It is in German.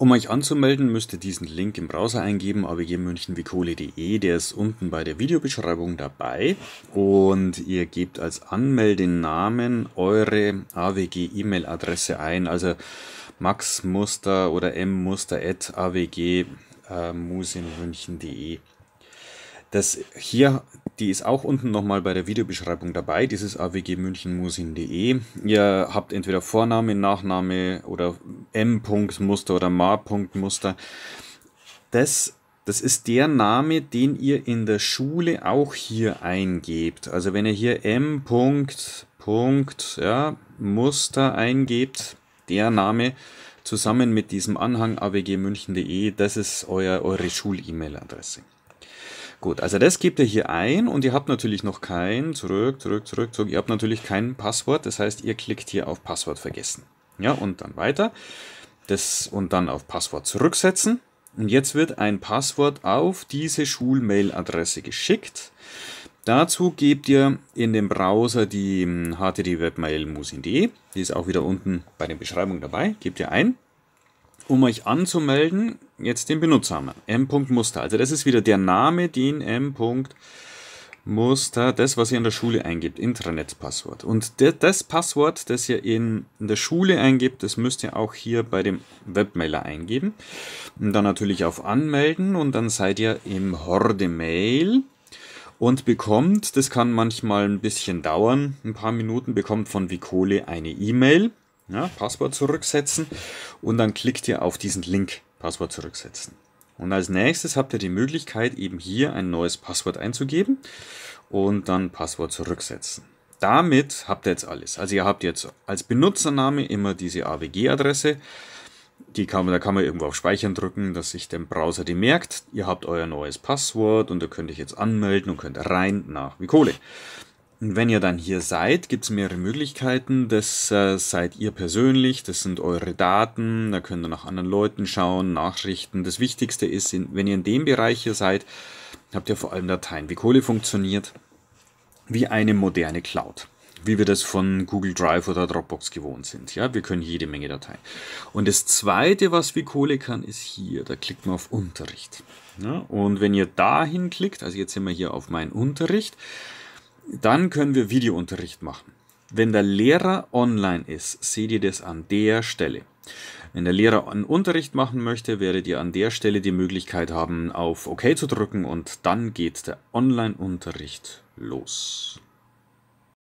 Um euch anzumelden, müsst ihr diesen Link im Browser eingeben, abgmünchenwikole.de, der ist unten bei der Videobeschreibung dabei und ihr gebt als Anmeldenamen eure AWG-E-Mail-Adresse ein, also maxmuster oder mmuster.awg.musinmünchen.de. Äh, das hier, die ist auch unten nochmal bei der Videobeschreibung dabei. Das ist awgmünchenmusin.de. Ihr habt entweder Vorname, Nachname oder M.Muster oder Ma.Muster. Das, das ist der Name, den ihr in der Schule auch hier eingebt. Also wenn ihr hier M. Punkt, ja, Muster eingebt, der Name zusammen mit diesem Anhang awgmünchen.de, das ist euer, eure Schul-E-Mail-Adresse. Gut, also das gebt ihr hier ein und ihr habt natürlich noch kein, zurück, zurück, zurück, zurück, ihr habt natürlich kein Passwort, das heißt, ihr klickt hier auf Passwort vergessen. Ja, und dann weiter. Das, und dann auf Passwort zurücksetzen. Und jetzt wird ein Passwort auf diese Schulmail-Adresse geschickt. Dazu gebt ihr in dem Browser die HTTP hm, Webmail Musin.de, die ist auch wieder unten bei den Beschreibungen dabei, gebt ihr ein um euch anzumelden, jetzt den Benutzernamen m.muster. Also das ist wieder der Name, den m.muster, das, was ihr in der Schule eingibt, Intranet-Passwort. Und das Passwort, das ihr in, der Schule eingibt, das müsst ihr auch hier bei dem Webmailer eingeben. Und dann natürlich auf Anmelden und dann seid ihr im Horde-Mail und bekommt, das kann manchmal ein bisschen dauern, ein paar Minuten, bekommt von Vicole eine E-Mail ja, Passwort zurücksetzen und dann klickt ihr auf diesen Link Passwort zurücksetzen. Und als nächstes habt ihr die Möglichkeit, eben hier ein neues Passwort einzugeben und dann Passwort zurücksetzen. Damit habt ihr jetzt alles. Also ihr habt jetzt als Benutzername immer diese AWG-Adresse. Die kann man, da kann man irgendwo auf Speichern drücken, dass sich der Browser die merkt. Ihr habt euer neues Passwort und da könnt ihr euch jetzt anmelden und könnt rein nach wie Kohle. Und wenn ihr dann hier seid, gibt es mehrere Möglichkeiten. Das äh, seid ihr persönlich, das sind eure Daten, da könnt ihr nach anderen Leuten schauen, Nachrichten. Das Wichtigste ist, wenn ihr in dem Bereich hier seid, habt ihr vor allem Dateien, wie Kohle funktioniert, wie eine moderne Cloud wie wir das von Google Drive oder Dropbox gewohnt sind. Ja, wir können jede Menge Dateien. Und das zweite, was wie Kohle kann, ist hier. Da klickt man auf Unterricht. Ja, und wenn ihr dahin klickt, also jetzt sind wir hier auf meinen Unterricht, dann können wir Videounterricht machen. Wenn der Lehrer online ist, seht ihr das an der Stelle. Wenn der Lehrer einen Unterricht machen möchte, werdet ihr an der Stelle die Möglichkeit haben, auf OK zu drücken und dann geht der Online-Unterricht los.